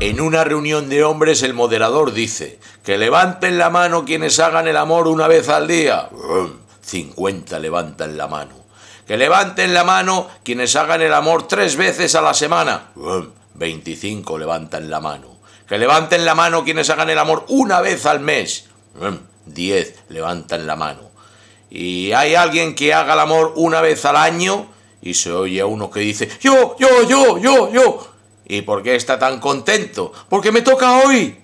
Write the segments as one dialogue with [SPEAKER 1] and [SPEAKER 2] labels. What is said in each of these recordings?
[SPEAKER 1] En una reunión de hombres el moderador dice, que levanten la mano quienes hagan el amor una vez al día. 50 levantan la mano. Que levanten la mano quienes hagan el amor tres veces a la semana. 25 levantan la mano. Que levanten la mano quienes hagan el amor una vez al mes. 10 levantan la mano. Y hay alguien que haga el amor una vez al año y se oye a uno que dice, yo, yo, yo, yo, yo. ¿Y por qué está tan contento? Porque me toca hoy.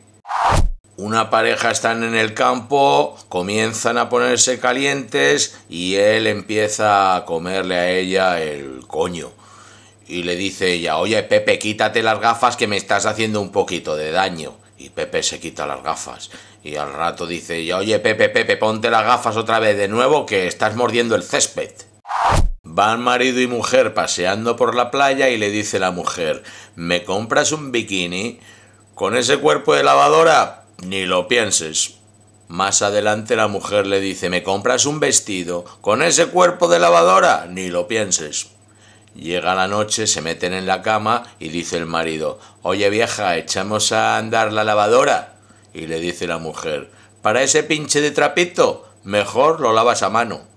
[SPEAKER 1] Una pareja están en el campo, comienzan a ponerse calientes y él empieza a comerle a ella el coño. Y le dice ella, oye Pepe, quítate las gafas que me estás haciendo un poquito de daño. Y Pepe se quita las gafas. Y al rato dice ella, oye Pepe, Pepe, ponte las gafas otra vez de nuevo que estás mordiendo el césped. Van marido y mujer paseando por la playa y le dice la mujer, ¿me compras un bikini? Con ese cuerpo de lavadora, ni lo pienses. Más adelante la mujer le dice, ¿me compras un vestido? Con ese cuerpo de lavadora, ni lo pienses. Llega la noche, se meten en la cama y dice el marido, Oye vieja, echamos a andar la lavadora. Y le dice la mujer, Para ese pinche de trapito, mejor lo lavas a mano.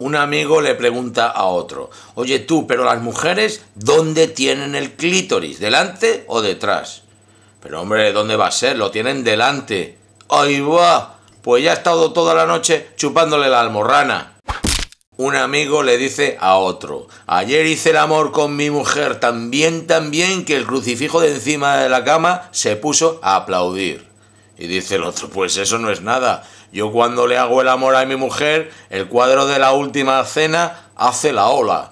[SPEAKER 1] Un amigo le pregunta a otro, oye tú, pero las mujeres, ¿dónde tienen el clítoris? ¿Delante o detrás? Pero hombre, ¿dónde va a ser? Lo tienen delante. Ay, va! Pues ya ha estado toda la noche chupándole la almorrana. Un amigo le dice a otro, ayer hice el amor con mi mujer tan bien, tan bien que el crucifijo de encima de la cama se puso a aplaudir. Y dice el otro, pues eso no es nada. Yo cuando le hago el amor a mi mujer, el cuadro de la última cena hace la ola.